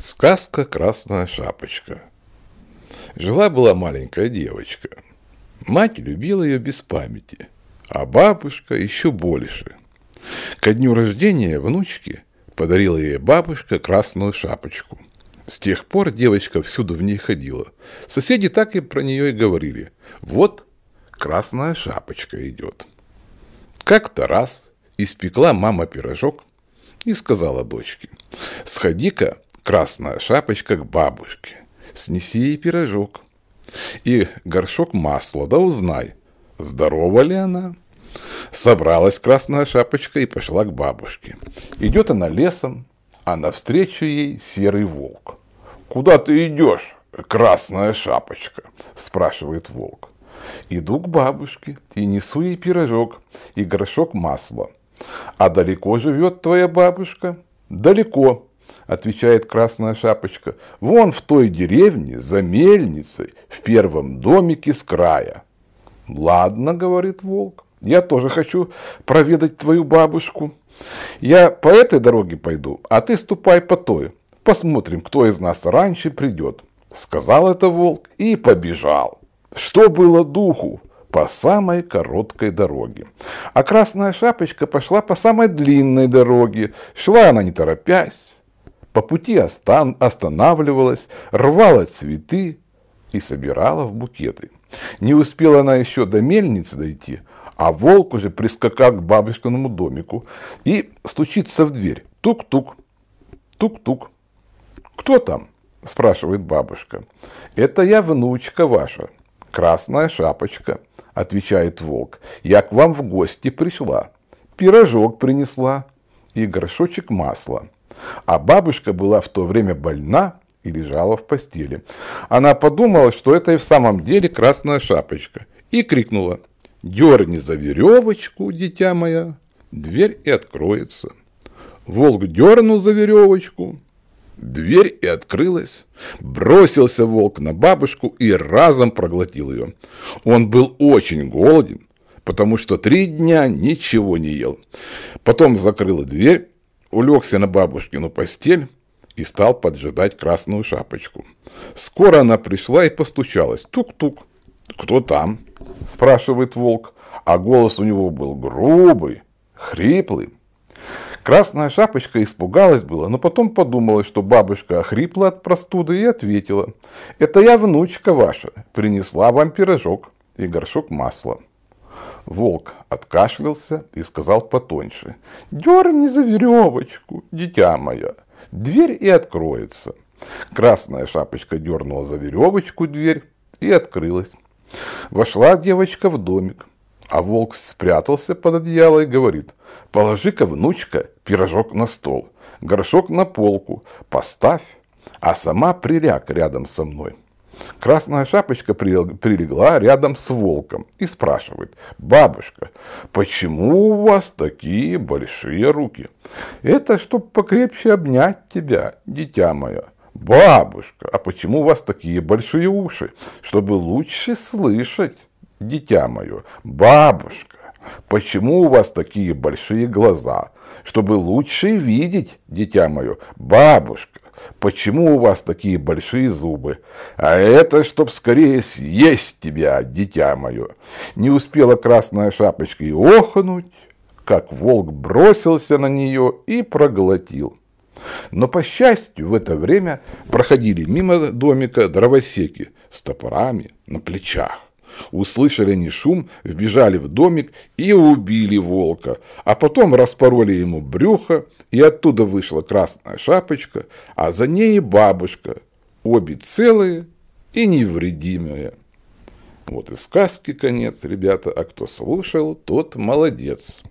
Сказка «Красная шапочка». Жила-была маленькая девочка. Мать любила ее без памяти, а бабушка еще больше. Ко дню рождения внучки подарила ей бабушка красную шапочку. С тех пор девочка всюду в ней ходила. Соседи так и про нее и говорили. Вот красная шапочка идет. Как-то раз испекла мама пирожок и сказала дочке, сходи-ка Красная шапочка к бабушке. Снеси ей пирожок. И горшок масла, да узнай, здорова ли она. Собралась красная шапочка и пошла к бабушке. Идет она лесом, а навстречу ей серый волк. «Куда ты идешь, красная шапочка?» – спрашивает волк. «Иду к бабушке и несу ей пирожок и горшок масла. А далеко живет твоя бабушка?» «Далеко отвечает Красная Шапочка, вон в той деревне, за мельницей, в первом домике с края. Ладно, говорит волк, я тоже хочу проведать твою бабушку. Я по этой дороге пойду, а ты ступай по той. Посмотрим, кто из нас раньше придет. Сказал это волк и побежал. Что было духу? по самой короткой дороге. А Красная Шапочка пошла по самой длинной дороге. Шла она не торопясь, по пути остан останавливалась, рвала цветы и собирала в букеты. Не успела она еще до мельницы дойти, а волк уже прискакал к бабушкиному домику и стучится в дверь. Тук-тук, тук-тук. «Кто там?» – спрашивает бабушка. «Это я, внучка ваша, красная шапочка», – отвечает волк. «Я к вам в гости пришла, пирожок принесла и горшочек масла» а бабушка была в то время больна и лежала в постели. Она подумала, что это и в самом деле красная шапочка, и крикнула «Дерни за веревочку, дитя моя, дверь и откроется». Волк дернул за веревочку, Дверь и открылась. Бросился волк на бабушку и разом проглотил ее. Он был очень голоден, потому что три дня ничего не ел. Потом закрыла дверь улегся на бабушкину постель и стал поджидать красную шапочку. Скоро она пришла и постучалась. Тук-тук. «Кто там?» – спрашивает волк. А голос у него был грубый, хриплый. Красная шапочка испугалась была, но потом подумала, что бабушка охрипла от простуды и ответила. «Это я, внучка ваша, принесла вам пирожок и горшок масла». Волк откашлялся и сказал потоньше. «Дерни за веревочку, дитя моя, дверь и откроется». Красная шапочка дернула за веревочку дверь и открылась. Вошла девочка в домик, а волк спрятался под одеяло и говорит, «Положи-ка, внучка, пирожок на стол, горшок на полку, поставь, а сама приляг рядом со мной». Красная шапочка прилегла рядом с волком и спрашивает, «Бабушка, почему у вас такие большие руки?» «Это чтоб покрепче обнять тебя, дитя мое». «Бабушка, а почему у вас такие большие уши?» «Чтобы лучше слышать, дитя мое». «Бабушка, почему у вас такие большие глаза? Чтобы лучше видеть, дитя мое, бабушка, почему у вас такие большие зубы? А это, чтоб скорее съесть тебя, дитя мое. Не успела красная шапочка и охнуть, как волк бросился на нее и проглотил. Но, по счастью, в это время проходили мимо домика дровосеки с топорами на плечах. Услышали они шум, вбежали в домик и убили волка, а потом распороли ему брюхо, и оттуда вышла красная шапочка, а за ней и бабушка, обе целые и невредимые. Вот и сказки конец, ребята, а кто слушал, тот молодец.